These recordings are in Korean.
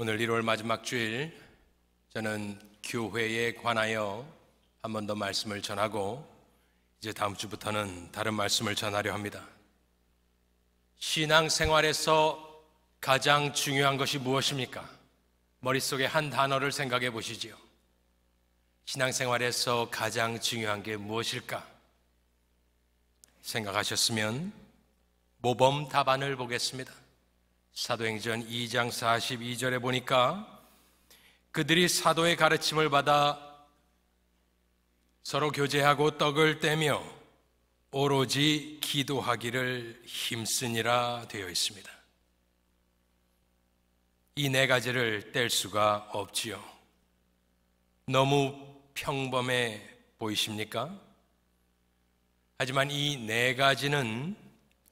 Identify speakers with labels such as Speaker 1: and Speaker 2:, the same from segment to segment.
Speaker 1: 오늘 1월 마지막 주일 저는 교회에 관하여 한 번 더 말씀을 전하고 이제 다음 주부터는 다른 말씀을 전하려 합니다. 신앙 생활에서 가장 중요한 것이 무엇입니까? 머릿속에 한 단어를 생각해 보시지요. 신앙 생활에서 가장 중요한 게 무엇일까? 생각하셨으면 모범 답안을 보겠습니다. 사도행전 2장 42절에 보니까 그들이 사도의 가르침을 받아 서로 교제하고 떡을 떼며 오로지 기도하기를 힘쓰니라 되어 있습니다. 이 네 가지를 뗄 수가 없지요. 너무 평범해 보이십니까? 하지만 이 네 가지는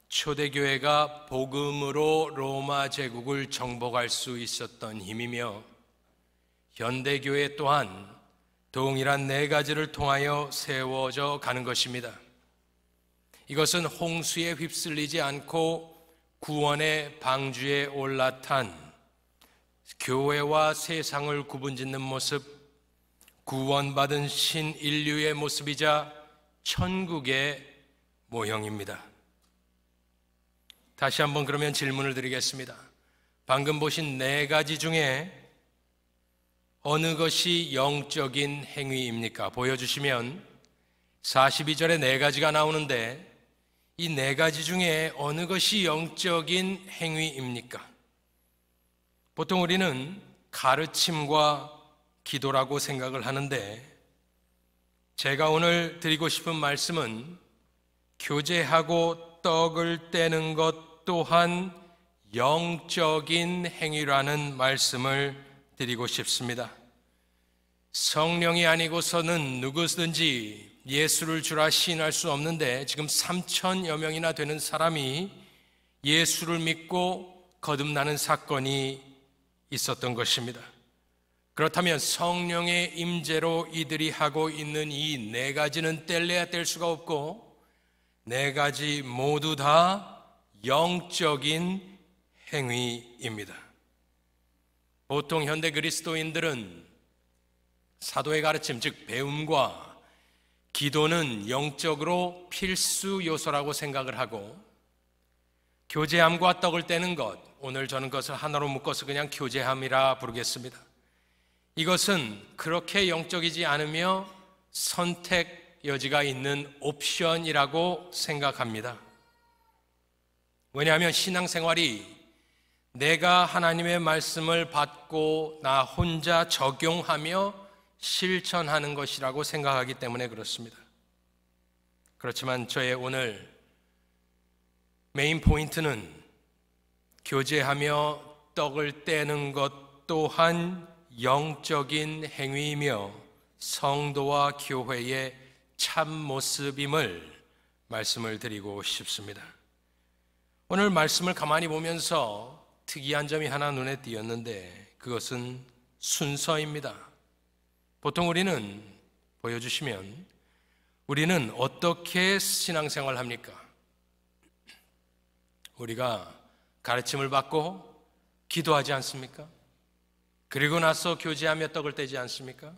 Speaker 1: 초대교회가 복음으로 로마 제국을 정복할 수 있었던 힘이며 현대교회 또한 동일한 네 가지를 통하여 세워져 가는 것입니다. 이것은 홍수에 휩쓸리지 않고 구원의 방주에 올라탄 교회와 세상을 구분짓는 모습, 구원받은 신인류의 모습이자 천국의 모형입니다. 다시 한번 그러면 질문을 드리겠습니다. 방금 보신 네 가지 중에 어느 것이 영적인 행위입니까? 보여주시면 42절에 네 가지가 나오는데 이 네 가지 중에 어느 것이 영적인 행위입니까? 보통 우리는 가르침과 기도라고 생각을 하는데 제가 오늘 드리고 싶은 말씀은 교제하고 떡을 떼는 것 또한 영적인 행위라는 말씀을 드리고 싶습니다. 성령이 아니고서는 누구든지 예수를 주라 시인할 수 없는데 지금 3천여 명이나 되는 사람이 예수를 믿고 거듭나는 사건이 있었던 것입니다. 그렇다면 성령의 임재로 이들이 하고 있는 이 네 가지는 뗄래야 뗄 수가 없고 네 가지 모두 다 영적인 행위입니다. 보통 현대 그리스도인들은 사도의 가르침, 즉 배움과 기도는 영적으로 필수 요소라고 생각을 하고 교제함과 떡을 떼는 것, 오늘 저는 그것을 하나로 묶어서 그냥 교제함이라 부르겠습니다. 이것은 그렇게 영적이지 않으며 선택 여지가 있는 옵션이라고 생각합니다. 왜냐하면 신앙생활이 내가 하나님의 말씀을 받고 나 혼자 적용하며 실천하는 것이라고 생각하기 때문에 그렇습니다. 그렇지만 저의 오늘 메인 포인트는 교제하며 떡을 떼는 것 또한 영적인 행위이며 성도와 교회의 참 모습임을 말씀을 드리고 싶습니다. 오늘 말씀을 가만히 보면서 특이한 점이 하나 눈에 띄었는데 그것은 순서입니다. 보통 우리는 보여주시면 우리는 어떻게 신앙생활 합니까? 우리가 가르침을 받고 기도하지 않습니까? 그리고 나서 교제하며 떡을 떼지 않습니까?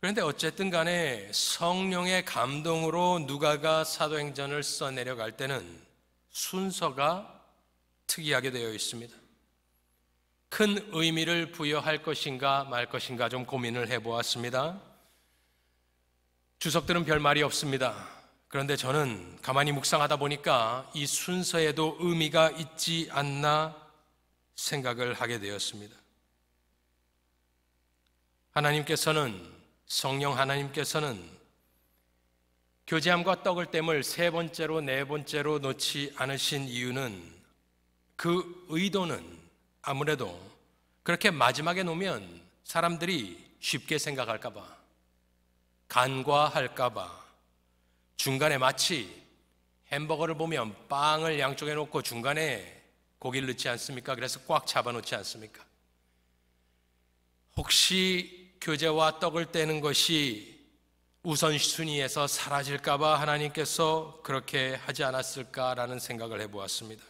Speaker 1: 그런데 어쨌든 간에 성령의 감동으로 누가가 사도행전을 써내려갈 때는 순서가 특이하게 되어 있습니다. 큰 의미를 부여할 것인가 말 것인가 좀 고민을 해보았습니다. 주석들은 별 말이 없습니다. 그런데 저는 가만히 묵상하다 보니까 이 순서에도 의미가 있지 않나 생각을 하게 되었습니다. 하나님께서는, 성령 하나님께서는 교제함과 떡을 땜을 세 번째로 네 번째로 놓지 않으신 이유는 그 의도는 아무래도 그렇게 마지막에 놓으면 사람들이 쉽게 생각할까봐, 간과할까봐, 중간에 마치 햄버거를 보면 빵을 양쪽에 놓고 중간에 고기를 넣지 않습니까? 그래서 꽉 잡아놓지 않습니까? 혹시 교제와 떡을 떼는 것이 우선순위에서 사라질까봐 하나님께서 그렇게 하지 않았을까라는 생각을 해보았습니다.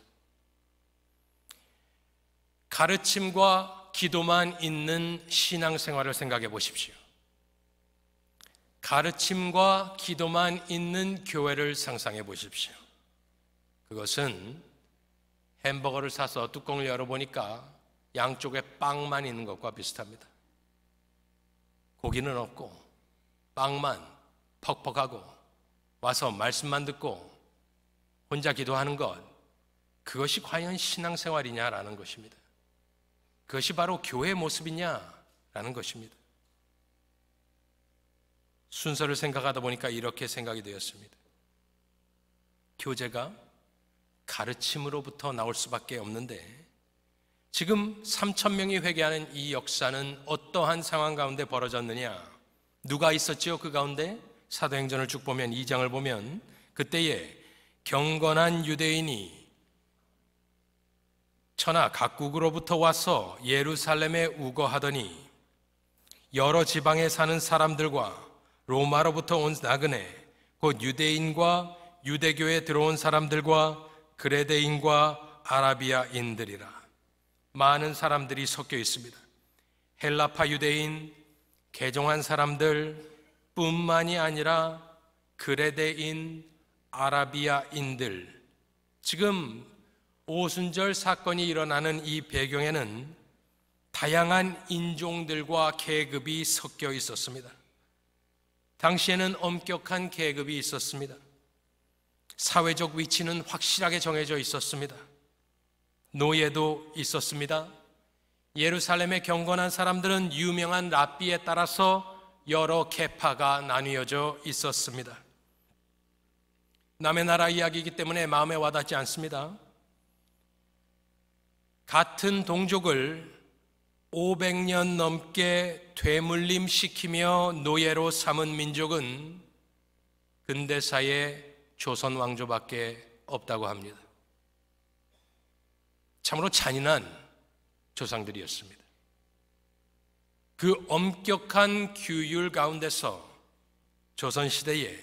Speaker 1: 가르침과 기도만 있는 신앙생활을 생각해 보십시오. 가르침과 기도만 있는 교회를 상상해 보십시오. 그것은 햄버거를 사서 뚜껑을 열어보니까 양쪽에 빵만 있는 것과 비슷합니다. 고기는 없고 빵만 퍽퍽하고 와서 말씀만 듣고 혼자 기도하는 것, 그것이 과연 신앙생활이냐라는 것입니다. 그것이 바로 교회의 모습이냐라는 것입니다. 순서를 생각하다 보니까 이렇게 생각이 되었습니다. 교제가 가르침으로부터 나올 수밖에 없는데 지금 3천 명이 회개하는 이 역사는 어떠한 상황 가운데 벌어졌느냐? 누가 있었지요? 그 가운데 사도행전을 쭉 보면 2장을 보면 그때에 경건한 유대인이 천하 각국으로부터 와서 예루살렘에 우거하더니 여러 지방에 사는 사람들과 로마로부터 온 나그네 곧 유대인과 유대교에 들어온 사람들과 그레데인과 아라비아인들이라 많은 사람들이 섞여 있습니다. 헬라파 유대인, 개종한 사람들 뿐만이 아니라 그레데인 아라비아인들 지금 오순절 사건이 일어나는 이 배경에는 다양한 인종들과 계급이 섞여 있었습니다. 당시에는 엄격한 계급이 있었습니다. 사회적 위치는 확실하게 정해져 있었습니다. 노예도 있었습니다. 예루살렘의 경건한 사람들은 유명한 랍비에 따라서 여러 계파가 나뉘어져 있었습니다. 남의 나라 이야기이기 때문에 마음에 와닿지 않습니다. 같은 동족을 500년 넘게 되물림시키며 노예로 삼은 민족은 근대사의 조선 왕조밖에 없다고 합니다. 참으로 잔인한 조상들이었습니다. 그 엄격한 규율 가운데서 조선시대에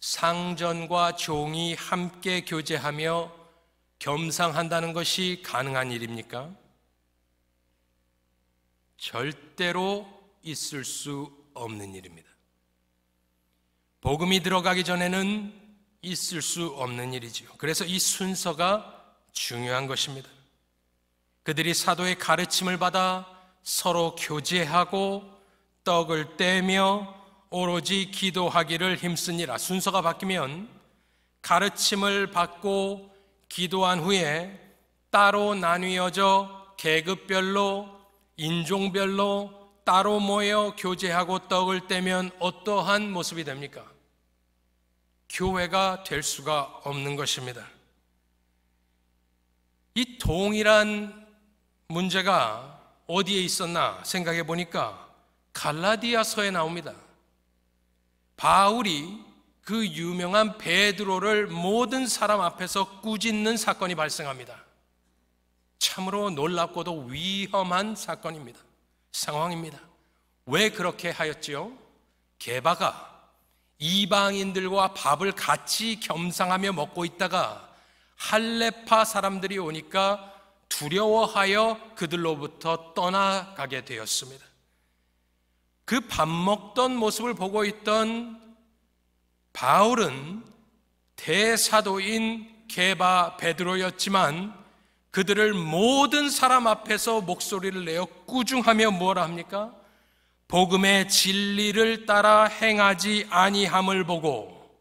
Speaker 1: 상전과 종이 함께 교제하며 겸상한다는 것이 가능한 일입니까? 절대로 있을 수 없는 일입니다. 복음이 들어가기 전에는 있을 수 없는 일이지요. 그래서 이 순서가 중요한 것입니다. 그들이 사도의 가르침을 받아 서로 교제하고 떡을 떼며 오로지 기도하기를 힘쓰니라. 순서가 바뀌면 가르침을 받고 기도한 후에 따로 나뉘어져 계급별로 인종별로 따로 모여 교제하고 떡을 떼면 어떠한 모습이 됩니까? 교회가 될 수가 없는 것입니다. 이 동일한 문제가 어디에 있었나 생각해 보니까 갈라디아서에 나옵니다. 바울이 그 유명한 베드로를 모든 사람 앞에서 꾸짖는 사건이 발생합니다. 참으로 놀랍고도 위험한 사건입니다. 상황입니다. 왜 그렇게 하였지요? 개바가 이방인들과 밥을 같이 겸상하며 먹고 있다가 할레파 사람들이 오니까 두려워하여 그들로부터 떠나가게 되었습니다. 그 밥 먹던 모습을 보고 있던 바울은 대사도인 게바 베드로였지만 그들을 모든 사람 앞에서 목소리를 내어 꾸중하며 뭐라 합니까? 복음의 진리를 따라 행하지 아니함을 보고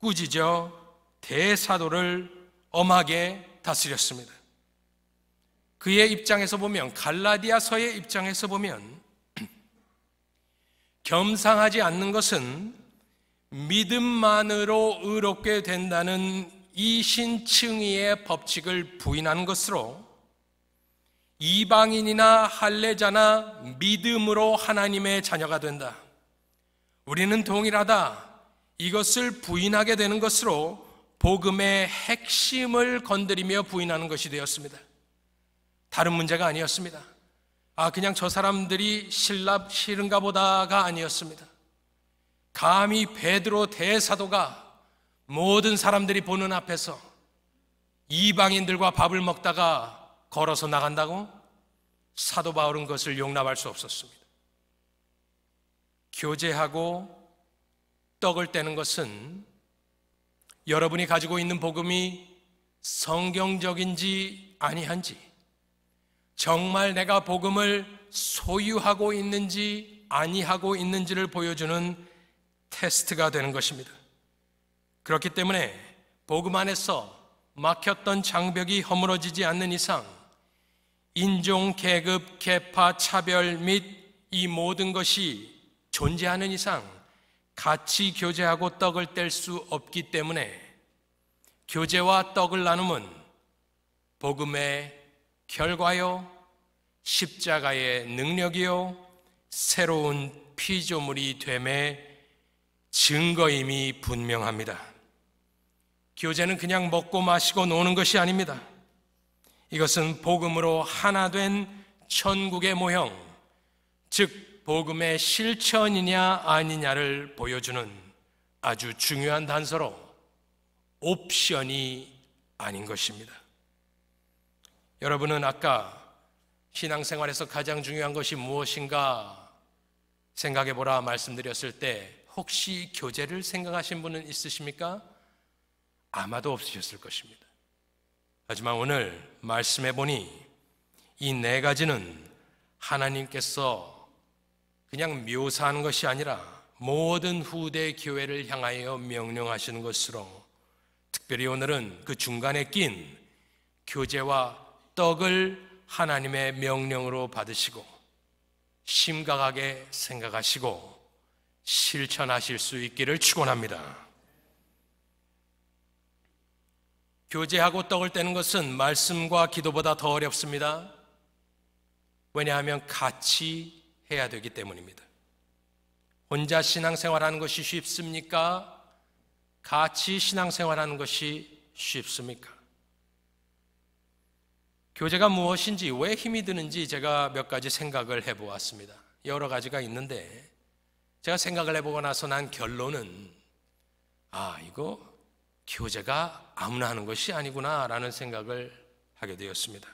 Speaker 1: 꾸짖어 대사도를 엄하게 다스렸습니다. 그의 입장에서 보면 갈라디아서의 입장에서 보면 겸상하지 않는 것은 믿음만으로 의롭게 된다는 이 신층의의 법칙을 부인한 것으로 이방인이나 할례자나 믿음으로 하나님의 자녀가 된다. 우리는 동일하다. 이것을 부인하게 되는 것으로 복음의 핵심을 건드리며 부인하는 것이 되었습니다. 다른 문제가 아니었습니다. 아, 그냥 저 사람들이 신라 싫은가 보다가 아니었습니다. 감히 베드로 대사도가 모든 사람들이 보는 앞에서 이방인들과 밥을 먹다가 걸어서 나간다고 사도 바울은 것을 용납할 수 없었습니다. 교제하고 떡을 떼는 것은 여러분이 가지고 있는 복음이 성경적인지 아니한지 정말 내가 복음을 소유하고 있는지 아니하고 있는지를 보여주는 테스트가 되는 것입니다. 그렇기 때문에 복음 안에서 막혔던 장벽이 허물어지지 않는 이상 인종, 계급, 계파, 차별 및 이 모든 것이 존재하는 이상 같이 교제하고 떡을 뗄 수 없기 때문에 교제와 떡을 나눔은 복음의 결과요, 십자가의 능력이요, 새로운 피조물이 됨의 증거임이 분명합니다. 교제는 그냥 먹고 마시고 노는 것이 아닙니다. 이것은 복음으로 하나 된 천국의 모형, 즉, 복음의 실천이냐 아니냐를 보여주는 아주 중요한 단서로 옵션이 아닌 것입니다. 여러분은 아까 신앙생활에서 가장 중요한 것이 무엇인가 생각해 보라 말씀드렸을 때 혹시 교제를 생각하신 분은 있으십니까? 아마도 없으셨을 것입니다. 하지만 오늘 말씀해 보니 이 네 가지는 하나님께서 그냥 묘사하는 것이 아니라 모든 후대 교회를 향하여 명령하시는 것으로 특별히 오늘은 그 중간에 낀 교제와 떡을 하나님의 명령으로 받으시고 심각하게 생각하시고 실천하실 수 있기를 축원합니다. 교제하고 떡을 떼는 것은 말씀과 기도보다 더 어렵습니다. 왜냐하면 같이 해야 되기 때문입니다. 혼자 신앙생활하는 것이 쉽습니까? 같이 신앙생활하는 것이 쉽습니까? 교제가 무엇인지 왜 힘이 드는지 제가 몇 가지 생각을 해보았습니다. 여러 가지가 있는데 제가 생각을 해보고 나서 난 결론은 아, 이거 교제가 아무나 하는 것이 아니구나라는 생각을 하게 되었습니다.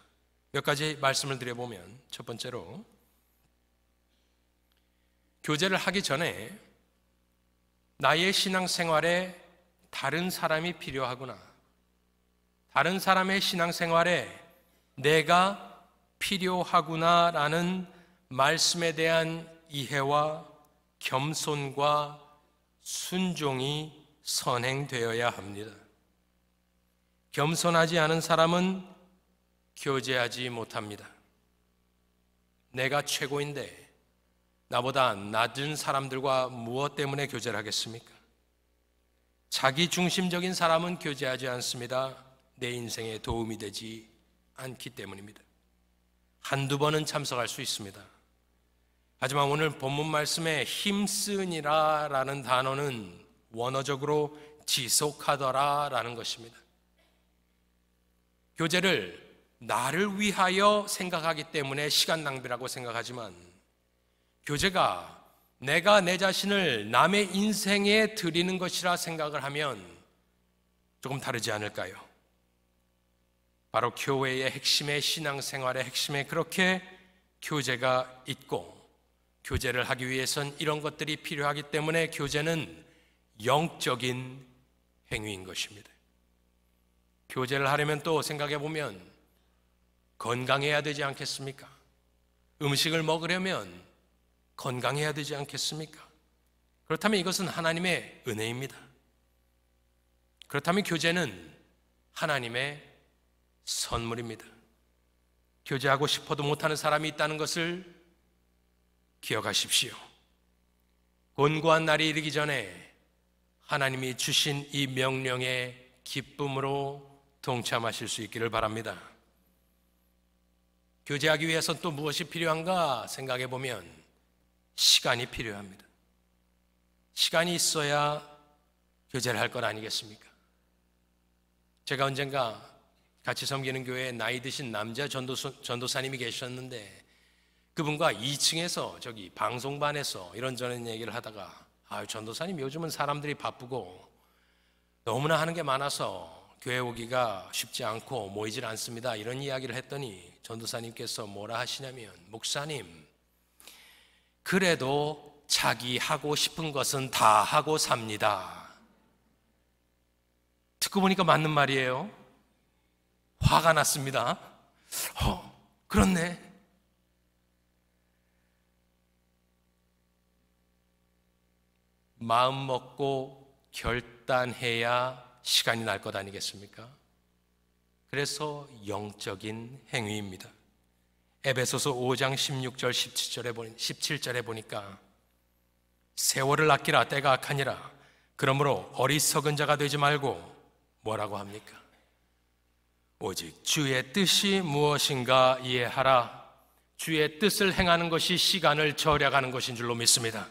Speaker 1: 몇 가지 말씀을 드려보면 첫 번째로 교제를 하기 전에 나의 신앙생활에 다른 사람이 필요하구나. 다른 사람의 신앙생활에 내가 필요하구나라는 말씀에 대한 이해와 겸손과 순종이 선행되어야 합니다. 겸손하지 않은 사람은 교제하지 못합니다. 내가 최고인데 나보다 낮은 사람들과 무엇 때문에 교제를 하겠습니까? 자기 중심적인 사람은 교제하지 않습니다. 내 인생에 도움이 되지 않기 때문입니다. 한두 번은 참석할 수 있습니다. 하지만 오늘 본문 말씀에 힘쓰니라 라는 단어는 원어적으로 지속하더라 라는 것입니다. 교제를 나를 위하여 생각하기 때문에 시간 낭비라고 생각하지만 교제가 내가 내 자신을 남의 인생에 드리는 것이라 생각을 하면 조금 다르지 않을까요? 바로 교회의 핵심의 신앙생활의 핵심에 그렇게 교제가 있고 교제를 하기 위해선 이런 것들이 필요하기 때문에 교제는 영적인 행위인 것입니다. 교제를 하려면 또 생각해 보면 건강해야 되지 않겠습니까? 음식을 먹으려면 건강해야 되지 않겠습니까? 그렇다면 이것은 하나님의 은혜입니다. 그렇다면 교제는 하나님의 선물입니다. 교제하고 싶어도 못하는 사람이 있다는 것을 기억하십시오. 곤고한 날이 이르기 전에 하나님이 주신 이 명령에 기쁨으로 동참하실 수 있기를 바랍니다. 교제하기 위해서 또 무엇이 필요한가 생각해 보면 시간이 필요합니다. 시간이 있어야 교제를 할 것 아니겠습니까? 제가 언젠가 같이 섬기는 교회에 나이 드신 남자 전도소, 전도사님이 계셨는데 그분과 2층에서 저기 방송반에서 이런저런 얘기를 하다가 아유 전도사님 요즘은 사람들이 바쁘고 너무나 하는 게 많아서 교회 오기가 쉽지 않고 모이질 않습니다 이런 이야기를 했더니 전도사님께서 뭐라 하시냐면 목사님 그래도 자기 하고 싶은 것은 다 하고 삽니다 듣고 보니까 맞는 말이에요 화가 났습니다. 어, 그렇네. 마음 먹고 결단해야 시간이 날 것 아니겠습니까? 그래서 영적인 행위입니다. 에베소서 5장 16절 17절에 보니 17절에 보니까 세월을 아끼라 때가 악하니라. 그러므로 어리석은 자가 되지 말고 뭐라고 합니까? 오직 주의 뜻이 무엇인가 이해하라. 주의 뜻을 행하는 것이 시간을 절약하는 것인 줄로 믿습니다.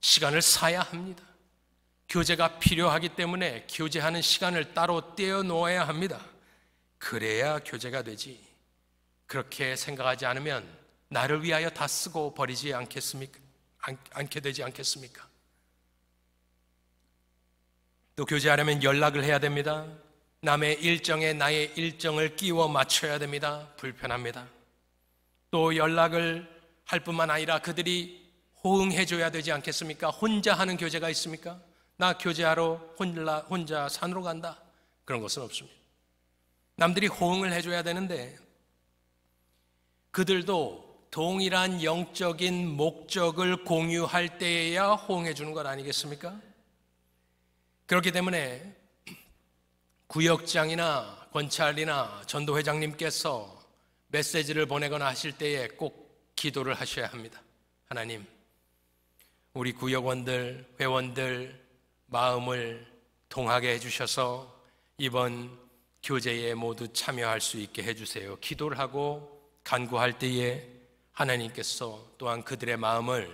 Speaker 1: 시간을 사야 합니다. 교제가 필요하기 때문에 교제하는 시간을 따로 떼어 놓아야 합니다. 그래야 교제가 되지. 그렇게 생각하지 않으면 나를 위하여 다 쓰고 버리지 않겠습니까? 않, 게 되지 않겠습니까? 또 교제하려면 연락을 해야 됩니다. 남의 일정에 나의 일정을 끼워 맞춰야 됩니다. 불편합니다. 또 연락을 할 뿐만 아니라 그들이 호응해 줘야 되지 않겠습니까? 혼자 하는 교제가 있습니까? 나 교제하러 혼자, 혼자 산으로 간다. 그런 것은 없습니다. 남들이 호응을 해줘야 되는데 그들도 동일한 영적인 목적을 공유할 때에야 호응해 주는 것 아니겠습니까? 그렇기 때문에 구역장이나 권찰이나 전도회장님께서 메시지를 보내거나 하실 때에 꼭 기도를 하셔야 합니다. 하나님, 우리 구역원들, 회원들 마음을 동하게 해주셔서 이번 교제에 모두 참여할 수 있게 해주세요. 기도를 하고 간구할 때에 하나님께서 또한 그들의 마음을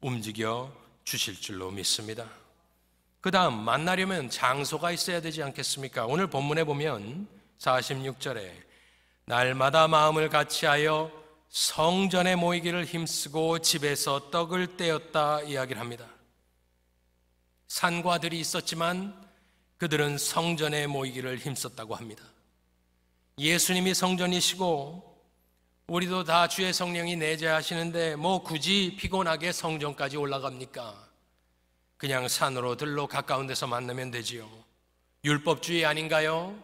Speaker 1: 움직여 주실 줄로 믿습니다. 그 다음 만나려면 장소가 있어야 되지 않겠습니까? 오늘 본문에 보면 46절에 날마다 마음을 같이하여 성전에 모이기를 힘쓰고 집에서 떡을 떼었다 이야기를 합니다. 산과 들이 있었지만 그들은 성전에 모이기를 힘썼다고 합니다. 예수님이 성전이시고 우리도 다 주의 성령이 내재하시는데 뭐 굳이 피곤하게 성전까지 올라갑니까? 그냥 산으로 들로 가까운 데서 만나면 되지요. 율법주의 아닌가요?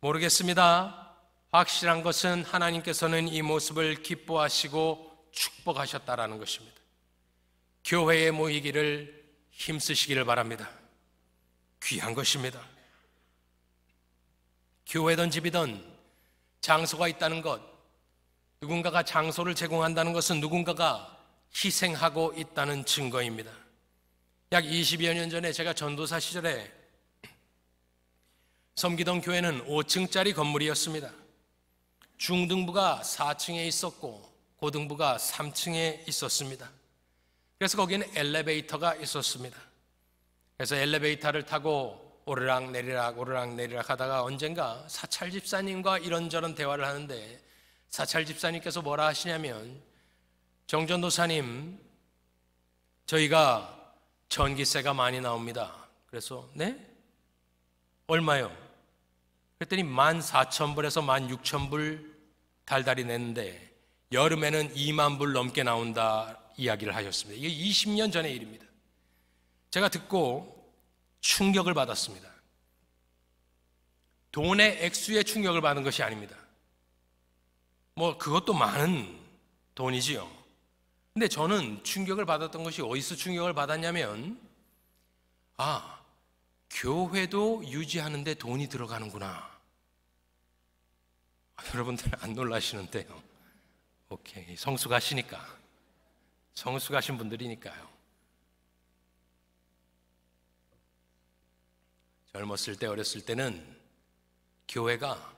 Speaker 1: 모르겠습니다. 확실한 것은 하나님께서는 이 모습을 기뻐하시고 축복하셨다라는 것입니다. 교회에 모이기를 힘쓰시기를 바랍니다. 귀한 것입니다. 교회든 집이든 장소가 있다는 것, 누군가가 장소를 제공한다는 것은 누군가가 희생하고 있다는 증거입니다. 약 20여 년 전에 제가 전도사 시절에 섬기던 교회는 5층짜리 건물이었습니다. 중등부가 4층에 있었고 고등부가 3층에 있었습니다. 그래서 거기는 엘리베이터가 있었습니다. 그래서 엘리베이터를 타고 오르락 내리락 오르락 내리락 하다가 언젠가 사찰 집사님과 이런저런 대화를 하는데 사찰 집사님께서 뭐라 하시냐면 정전도사님 저희가 전기세가 많이 나옵니다. 그래서 네? 얼마요? 그랬더니 14,000불에서 16,000불 달달이 냈는데 여름에는 2만 불 넘게 나온다 이야기를 하셨습니다. 이게 20년 전의 일입니다. 제가 듣고 충격을 받았습니다. 돈의 액수에 충격을 받은 것이 아닙니다. 뭐 그것도 많은 돈이지요. 근데 저는 충격을 받았던 것이 어디서 충격을 받았냐면, 아, 교회도 유지하는데 돈이 들어가는구나. 아, 여러분들 안 놀라시는데요. 오케이. 성숙하시니까. 성숙하신 분들이니까요. 젊었을 때, 어렸을 때는 교회가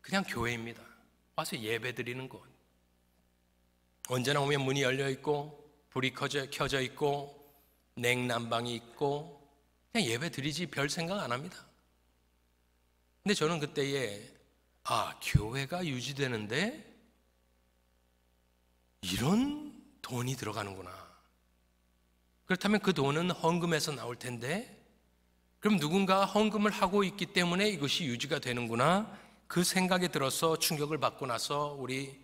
Speaker 1: 그냥 교회입니다. 와서 예배 드리는 곳. 언제나 오면 문이 열려 있고 불이 켜져, 켜져 있고 냉난방이 있고 그냥 예배 드리지 별 생각 안 합니다. 근데 저는 그때에 아 교회가 유지되는데 이런 돈이 들어가는구나. 그렇다면 그 돈은 헌금에서 나올 텐데 그럼 누군가 헌금을 하고 있기 때문에 이것이 유지가 되는구나. 그생각이 들어서 충격을 받고 나서 우리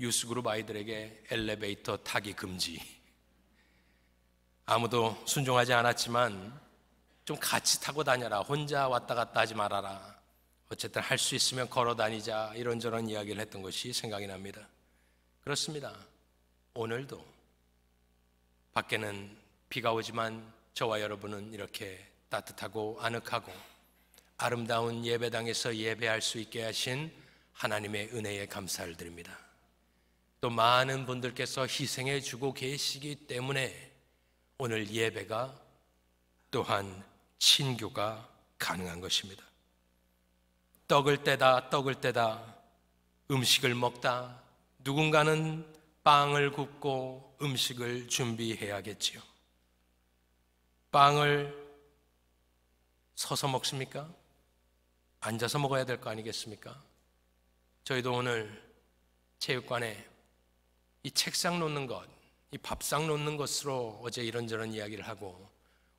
Speaker 1: 유스그룹 아이들에게 엘리베이터 타기 금지. 아무도 순종하지 않았지만 좀 같이 타고 다녀라. 혼자 왔다 갔다 하지 말아라. 어쨌든 할 수 있으면 걸어 다니자. 이런저런 이야기를 했던 것이 생각이 납니다. 그렇습니다. 오늘도 밖에는 비가 오지만 저와 여러분은 이렇게 따뜻하고 아늑하고 아름다운 예배당에서 예배할 수 있게 하신 하나님의 은혜에 감사를 드립니다. 또 많은 분들께서 희생해 주고 계시기 때문에 오늘 예배가 또한 친교가 가능한 것입니다. 떡을 떼다, 떡을 떼다, 음식을 먹다, 누군가는 빵을 굽고 음식을 준비해야겠지요. 빵을 서서 먹습니까? 앉아서 먹어야 될 거 아니겠습니까? 저희도 오늘 체육관에 이 책상 놓는 것, 이 밥상 놓는 것으로 어제 이런저런 이야기를 하고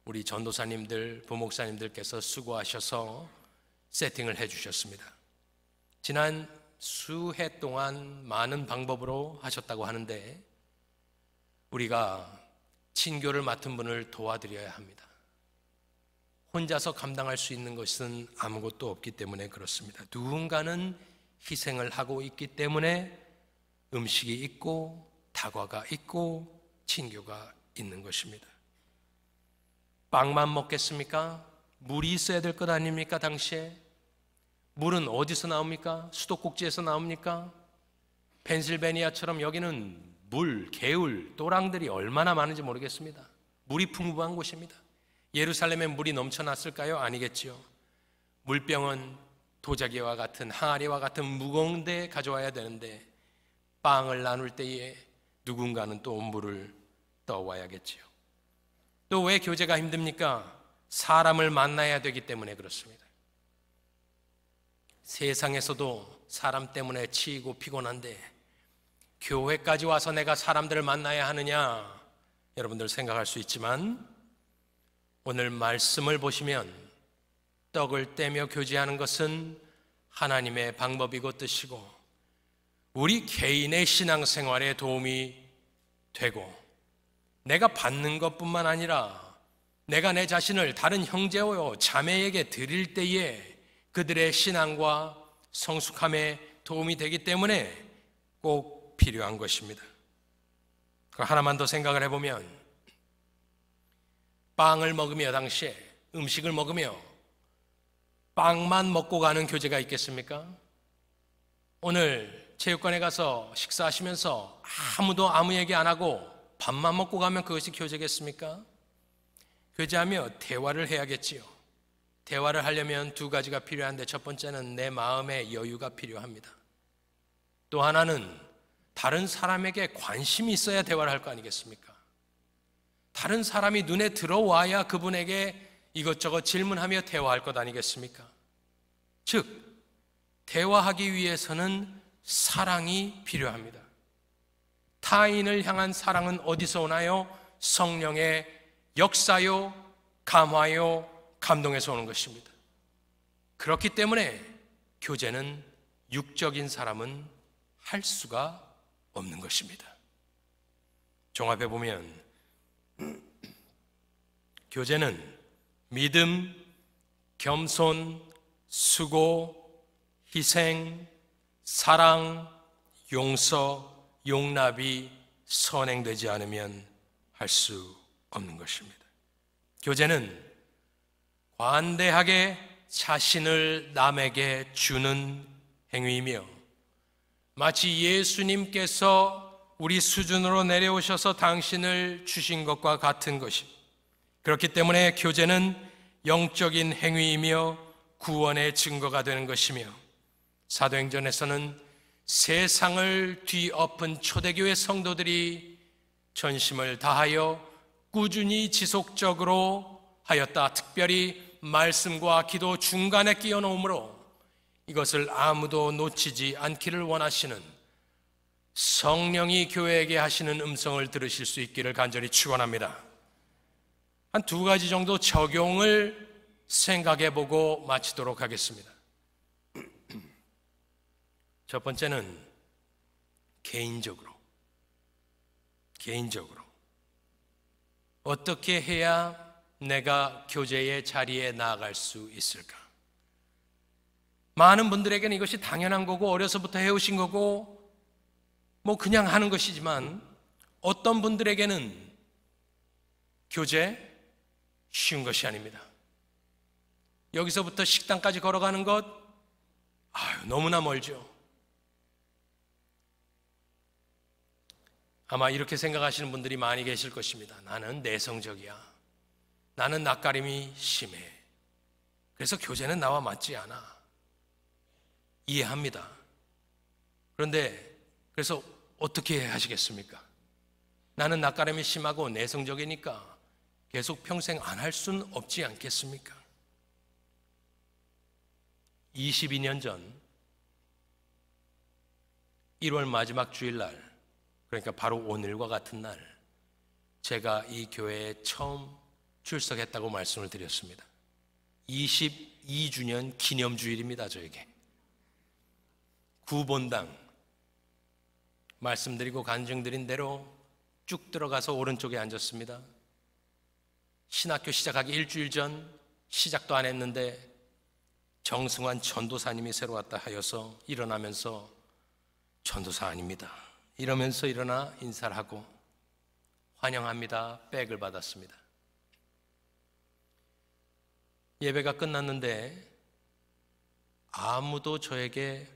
Speaker 1: 우리 전도사님들, 부목사님들께서 수고하셔서 세팅을 해 주셨습니다. 지난 수해 동안 많은 방법으로 하셨다고 하는데 우리가 친교를 맡은 분을 도와드려야 합니다. 혼자서 감당할 수 있는 것은 아무것도 없기 때문에 그렇습니다. 누군가는 희생을 하고 있기 때문에 음식이 있고 다과가 있고 친교가 있는 것입니다. 빵만 먹겠습니까? 물이 있어야 될 것 아닙니까? 당시에 물은 어디서 나옵니까? 수도꼭지에서 나옵니까? 펜실베니아처럼 여기는 물, 개울, 또랑들이 얼마나 많은지 모르겠습니다. 물이 풍부한 곳입니다. 예루살렘에 물이 넘쳐났을까요? 아니겠지요. 물병은 도자기와 같은 항아리와 같은 무거운 데 가져와야 되는데 빵을 나눌 때에 누군가는 또 물을 떠와야겠지요. 또 왜 교제가 힘듭니까? 사람을 만나야 되기 때문에 그렇습니다. 세상에서도 사람 때문에 치이고 피곤한데 교회까지 와서 내가 사람들을 만나야 하느냐? 여러분들 생각할 수 있지만 오늘 말씀을 보시면 떡을 떼며 교제하는 것은 하나님의 방법이고 뜻이고 우리 개인의 신앙생활에 도움이 되고 내가 받는 것뿐만 아니라 내가 내 자신을 다른 형제와 자매에게 드릴 때에 그들의 신앙과 성숙함에 도움이 되기 때문에 꼭 필요한 것입니다. 그 하나만 더 생각을 해보면 빵을 먹으며 당시에 음식을 먹으며 빵만 먹고 가는 교제가 있겠습니까? 오늘 체육관에 가서 식사하시면서 아무도 아무 얘기 안 하고 밥만 먹고 가면 그것이 교제겠습니까? 교제하며 대화를 해야겠지요. 대화를 하려면 두 가지가 필요한데 첫 번째는 내 마음의 여유가 필요합니다. 또 하나는 다른 사람에게 관심이 있어야 대화를 할 거 아니겠습니까? 다른 사람이 눈에 들어와야 그분에게 이것저것 질문하며 대화할 것 아니겠습니까? 즉, 대화하기 위해서는 사랑이 필요합니다. 타인을 향한 사랑은 어디서 오나요? 성령의 역사요, 감화요, 감동에서 오는 것입니다. 그렇기 때문에 교제는 육적인 사람은 할 수가 없는 것입니다. 종합해 보면 교제는 믿음, 겸손, 수고, 희생, 사랑, 용서, 용납이 선행되지 않으면 할 수 없는 것입니다. 교제는 관대하게 자신을 남에게 주는 행위이며 마치 예수님께서 우리 수준으로 내려오셔서 당신을 주신 것과 같은 것입니다. 그렇기 때문에 교제는 영적인 행위이며 구원의 증거가 되는 것이며 사도행전에서는 세상을 뒤엎은 초대교회 성도들이 전심을 다하여 꾸준히 지속적으로 하였다. 특별히 말씀과 기도 중간에 끼어 놓으므로 이것을 아무도 놓치지 않기를 원하시는 성령이 교회에게 하시는 음성을 들으실 수 있기를 간절히 축원합니다. 한 두 가지 정도 적용을 생각해 보고 마치도록 하겠습니다. 첫 번째는 개인적으로. 개인적으로. 어떻게 해야 내가 교제의 자리에 나아갈 수 있을까? 많은 분들에게는 이것이 당연한 거고, 어려서부터 해오신 거고, 뭐 그냥 하는 것이지만, 어떤 분들에게는 교제 쉬운 것이 아닙니다. 여기서부터 식당까지 걸어가는 것, 아유, 너무나 멀죠. 아마 이렇게 생각하시는 분들이 많이 계실 것입니다. 나는 내성적이야. 나는 낯가림이 심해. 그래서 교제는 나와 맞지 않아. 이해합니다. 그런데 그래서 어떻게 하시겠습니까? 나는 낯가림이 심하고 내성적이니까 계속 평생 안 할수 없지 않겠습니까? 22년 전 1월 마지막 주일날 그러니까 바로 오늘과 같은 날 제가 이 교회에 처음 출석했다고 말씀을 드렸습니다. 22주년 기념주일입니다, 저에게. 구본당 말씀드리고 간증드린 대로 쭉 들어가서 오른쪽에 앉았습니다. 신학교 시작하기 일주일 전 시작도 안 했는데 정승환 전도사님이 새로 왔다 하여서 일어나면서 전도사 아닙니다. 이러면서 일어나 인사를 하고 환영합니다. 백을 받았습니다. 예배가 끝났는데 아무도 저에게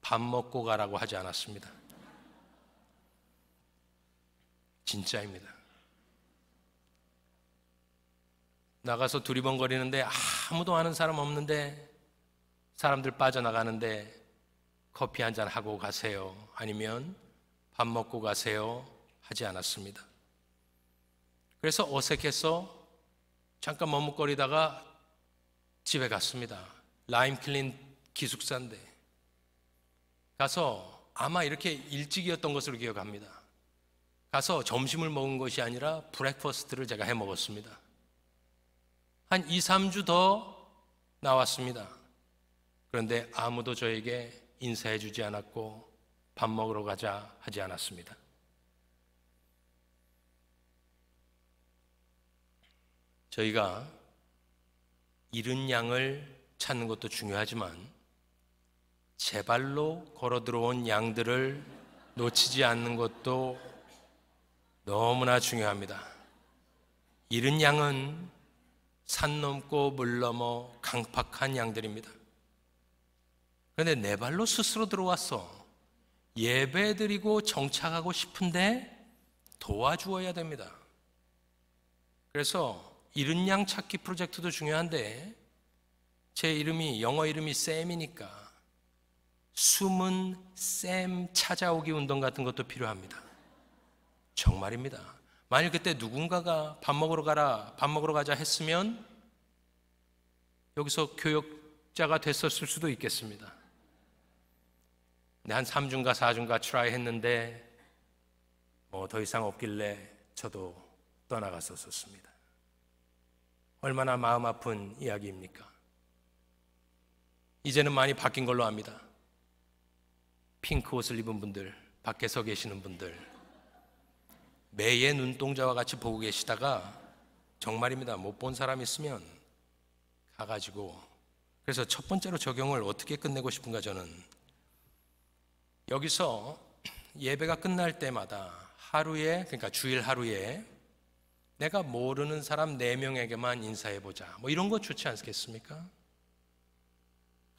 Speaker 1: 밥 먹고 가라고 하지 않았습니다. 진짜입니다. 나가서 두리번거리는데 아무도 아는 사람 없는데 사람들 빠져나가는데 커피 한 잔 하고 가세요. 아니면 밥 먹고 가세요 하지 않았습니다. 그래서 어색해서 잠깐 머뭇거리다가 집에 갔습니다. 라임클린 기숙사인데 가서 아마 이렇게 일찍이었던 것으로 기억합니다. 가서 점심을 먹은 것이 아니라 브렉퍼스트를 제가 해 먹었습니다. 한 2, 3주 더 나왔습니다. 그런데 아무도 저에게 인사해 주지 않았고 밥 먹으러 가자 하지 않았습니다. 저희가 잃은 양을 찾는 것도 중요하지만 제 발로 걸어 들어온 양들을 놓치지 않는 것도 너무나 중요합니다. 잃은 양은 산 넘고 물 넘어 강팍한 양들입니다. 그런데 내 네 발로 스스로 들어왔어. 예배드리고 정착하고 싶은데 도와주어야 됩니다. 그래서 이른 양 찾기 프로젝트도 중요한데 제 이름이 영어 이름이 샘이니까 숨은 샘 찾아오기 운동 같은 것도 필요합니다. 정말입니다. 만일 그때 누군가가 밥 먹으러 가라, 밥 먹으러 가자 했으면 여기서 교역자가 됐었을 수도 있겠습니다. 내한 3주인가 4주인가 트라이 했는데 뭐 더 이상 없길래 저도 떠나갔었습니다. 얼마나 마음 아픈 이야기입니까? 이제는 많이 바뀐 걸로 압니다. 핑크 옷을 입은 분들, 밖에 서 계시는 분들, 매의 눈동자와 같이 보고 계시다가 정말입니다. 못 본 사람 있으면 가가지고 그래서 첫 번째로 적용을 어떻게 끝내고 싶은가 저는 여기서 예배가 끝날 때마다 하루에 그러니까 주일 하루에 내가 모르는 사람 4 명에게만 인사해 보자. 뭐 이런 거 좋지 않겠습니까?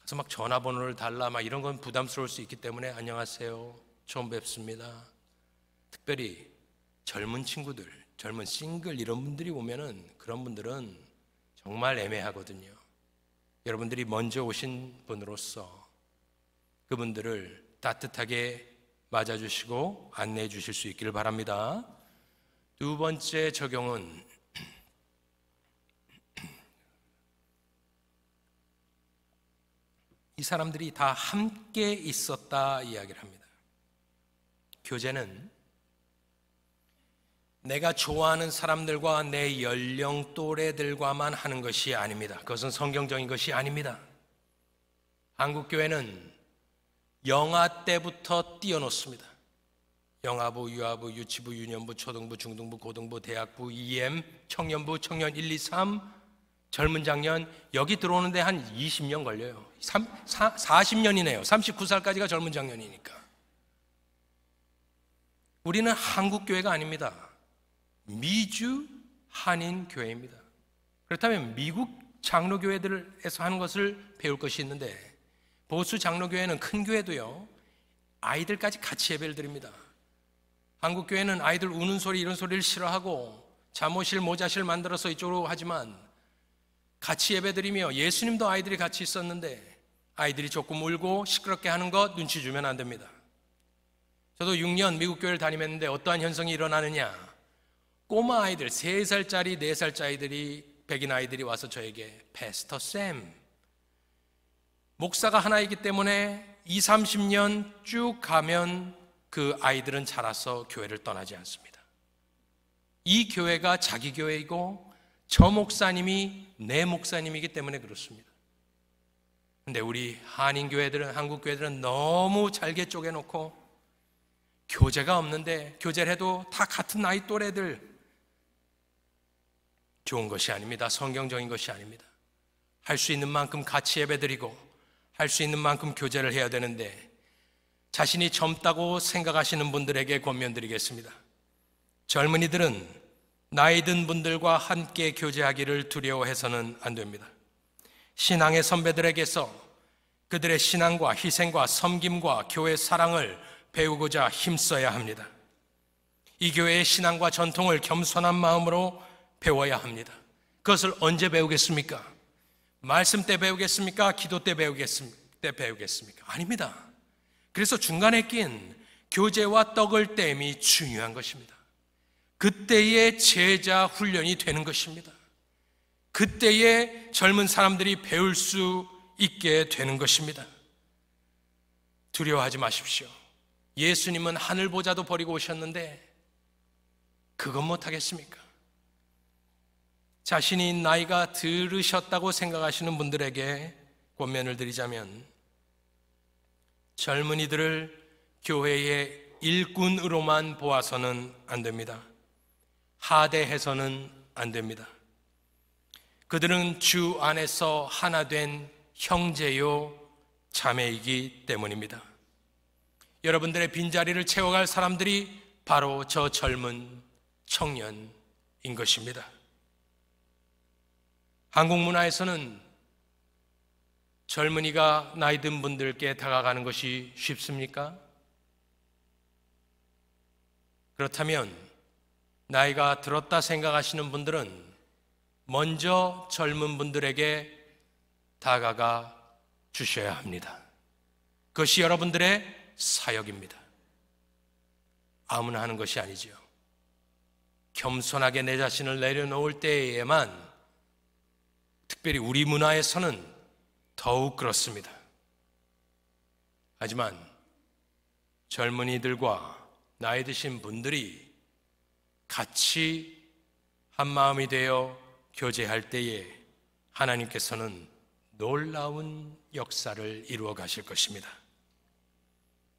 Speaker 1: 그래서 막 전화번호를 달라 막 이런 건 부담스러울 수 있기 때문에 안녕하세요. 처음 뵙습니다. 특별히 젊은 친구들, 젊은 싱글 이런 분들이 오면은 그런 분들은 정말 애매하거든요. 여러분들이 먼저 오신 분으로서 그분들을 따뜻하게 맞아주시고 안내해 주실 수 있기를 바랍니다. 두 번째 적용은 이 사람들이 다 함께 있었다 이야기를 합니다. 교제는 내가 좋아하는 사람들과 내 연령 또래들과만 하는 것이 아닙니다. 그것은 성경적인 것이 아닙니다. 한국교회는 영아 때부터 띄어놓습니다. 영아부, 유아부, 유치부, 유년부, 초등부, 중등부, 고등부, 대학부, EM, 청년부, 청년 1, 2, 3, 젊은 장년 여기 들어오는데 한 20년 걸려요. 3, 4, 40년이네요. 39살까지가 젊은 장년이니까. 우리는 한국 교회가 아닙니다. 미주 한인 교회입니다. 그렇다면 미국 장로 교회들에서 하는 것을 배울 것이 있는데 보수 장로교회는 큰 교회도요, 아이들까지 같이 예배를 드립니다. 한국교회는 아이들 우는 소리 이런 소리를 싫어하고 잠옷실 모자실 만들어서 이쪽으로 하지만 같이 예배 드리며 예수님도 아이들이 같이 있었는데 아이들이 조금 울고 시끄럽게 하는 것 눈치 주면 안 됩니다. 저도 6년 미국 교회를 다니면는데 어떠한 현상이 일어나느냐. 꼬마 아이들, 3살짜리, 4살짜리 들이 백인 아이들이 와서 저에게 패스터 쌤, 목사가 하나이기 때문에 2, 0 30년 쭉 가면 그 아이들은 자라서 교회를 떠나지 않습니다. 이 교회가 자기 교회이고 저 목사님이 내 목사님이기 때문에 그렇습니다. 근데 우리 한인 교회들은 한국 교회들은 너무 잘게 쪼개놓고 교제가 없는데 교제를 해도 다 같은 나이 또래들 좋은 것이 아닙니다. 성경적인 것이 아닙니다. 할 수 있는 만큼 같이 예배드리고 할수 있는 만큼 교제를 해야 되는데 자신이 젊다고 생각하시는 분들에게 권면드리겠습니다. 젊은이들은 나이 든 분들과 함께 교제하기를 두려워해서는 안 됩니다. 신앙의 선배들에게서 그들의 신앙과 희생과 섬김과 교회 사랑을 배우고자 힘써야 합니다. 이 교회의 신앙과 전통을 겸손한 마음으로 배워야 합니다. 그것을 언제 배우겠습니까? 말씀 때 배우겠습니까? 기도 때 배우겠습니까? 아닙니다. 그래서 중간에 낀 교제와 떡을 땜이 중요한 것입니다. 그때의 제자 훈련이 되는 것입니다. 그때의 젊은 사람들이 배울 수 있게 되는 것입니다. 두려워하지 마십시오. 예수님은 하늘 보자도 버리고 오셨는데 그것 못하겠습니까? 자신이 나이가 들으셨다고 생각하시는 분들에게 권면을 드리자면 젊은이들을 교회의 일꾼으로만 보아서는 안 됩니다. 하대해서는 안 됩니다. 그들은 주 안에서 하나 된 형제요 자매이기 때문입니다. 여러분들의 빈자리를 채워갈 사람들이 바로 저 젊은 청년인 것입니다. 한국 문화에서는 젊은이가 나이 든 분들께 다가가는 것이 쉽습니까? 그렇다면 나이가 들었다 생각하시는 분들은 먼저 젊은 분들에게 다가가 주셔야 합니다. 그것이 여러분들의 사역입니다. 아무나 하는 것이 아니죠 겸손하게 내 자신을 내려놓을 때에만 특별히 우리 문화에서는 더욱 그렇습니다. 하지만 젊은이들과 나이 드신 분들이 같이 한 마음이 되어 교제할 때에 하나님께서는 놀라운 역사를 이루어 가실 것입니다.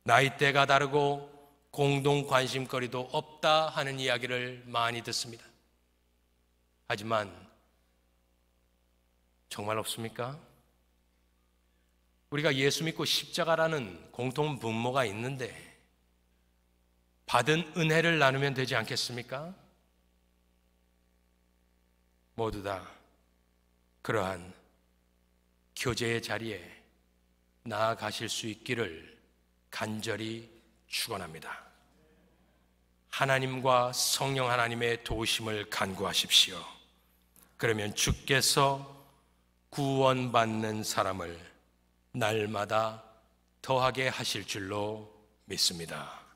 Speaker 1: 나이대가 다르고 공동 관심거리도 없다 하는 이야기를 많이 듣습니다. 하지만 정말 없습니까? 우리가 예수 믿고 십자가라는 공통 분모가 있는데 받은 은혜를 나누면 되지 않겠습니까? 모두 다 그러한 교제의 자리에 나아가실 수 있기를 간절히 축원합니다. 하나님과 성령 하나님의 도우심을 간구하십시오. 그러면 주께서 구원받는 사람을 날마다 더하게 하실 줄로 믿습니다.